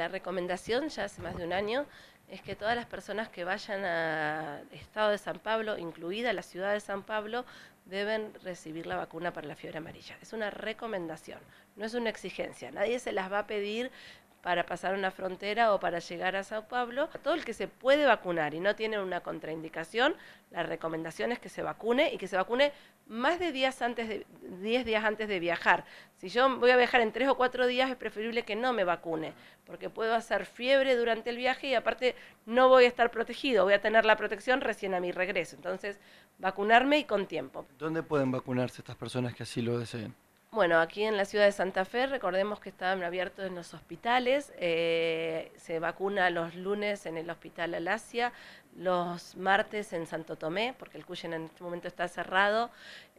La recomendación ya hace más de un año es que todas las personas que vayan al estado de San Pablo, incluida la ciudad de San Pablo, deben recibir la vacuna para la fiebre amarilla. Es una recomendación, no es una exigencia. Nadie se las va a pedir para pasar una frontera o para llegar a Sao Pablo. Todo el que se puede vacunar y no tiene una contraindicación, la recomendación es que se vacune y que se vacune más de antes de, 10 días antes de viajar. Si yo voy a viajar en 3 o 4 días, es preferible que no me vacune, porque puedo hacer fiebre durante el viaje y aparte no voy a estar protegido, voy a tener la protección recién a mi regreso. Entonces, vacunarme y con tiempo. ¿Dónde pueden vacunarse estas personas que así lo deseen? Bueno, aquí en la ciudad de Santa Fe, recordemos que estaban abiertos en los hospitales, eh, se vacuna los lunes en el Hospital Alasia, los martes en Santo Tomé, porque el Cuyen en este momento está cerrado,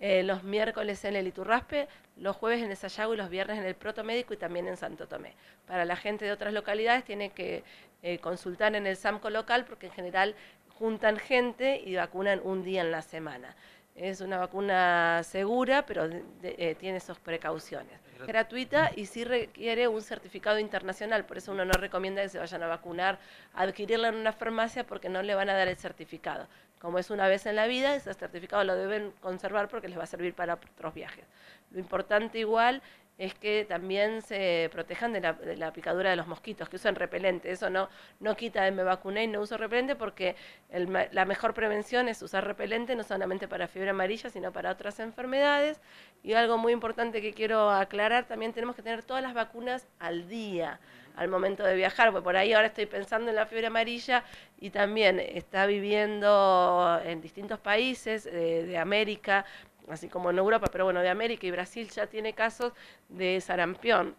eh, los miércoles en el Iturraspe, los jueves en el Sayago y los viernes en el Proto Médico y también en Santo Tomé. Para la gente de otras localidades tiene que eh, consultar en el SAMCO local, porque en general juntan gente y vacunan un día en la semana. Es una vacuna segura, pero eh, tiene sus precauciones. Es gratuita y sí requiere un certificado internacional, por eso uno no recomienda que se vayan a vacunar, adquirirla en una farmacia porque no le van a dar el certificado. Como es una vez en la vida, ese certificado lo deben conservar porque les va a servir para otros viajes. Lo importante igual es que también se protejan de la, picadura de los mosquitos, que usan repelente. Eso no, no quita de me vacuné y no uso repelente porque la mejor prevención es usar repelente no solamente para fiebre amarilla, sino para otras enfermedades. Y algo muy importante que quiero aclarar, también tenemos que tener todas las vacunas al día al momento de viajar, porque por ahí ahora estoy pensando en la fiebre amarilla y también está viviendo en distintos países eh, de América, así como en Europa, pero bueno, de América y Brasil ya tiene casos de sarampión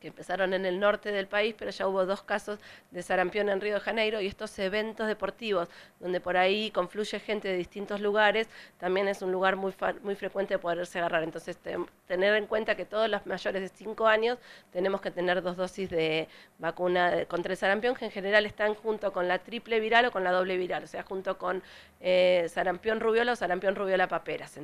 que empezaron en el norte del país, pero ya hubo dos casos de sarampión en Río de Janeiro y estos eventos deportivos, donde por ahí confluye gente de distintos lugares, también es un lugar muy, frecuente de poderse agarrar. Entonces, tener en cuenta que todos los mayores de 5 años tenemos que tener dos dosis de vacuna contra el sarampión, que en general están junto con la triple viral o con la doble viral, o sea, junto con eh, sarampión rubiola o sarampión rubiola paperas.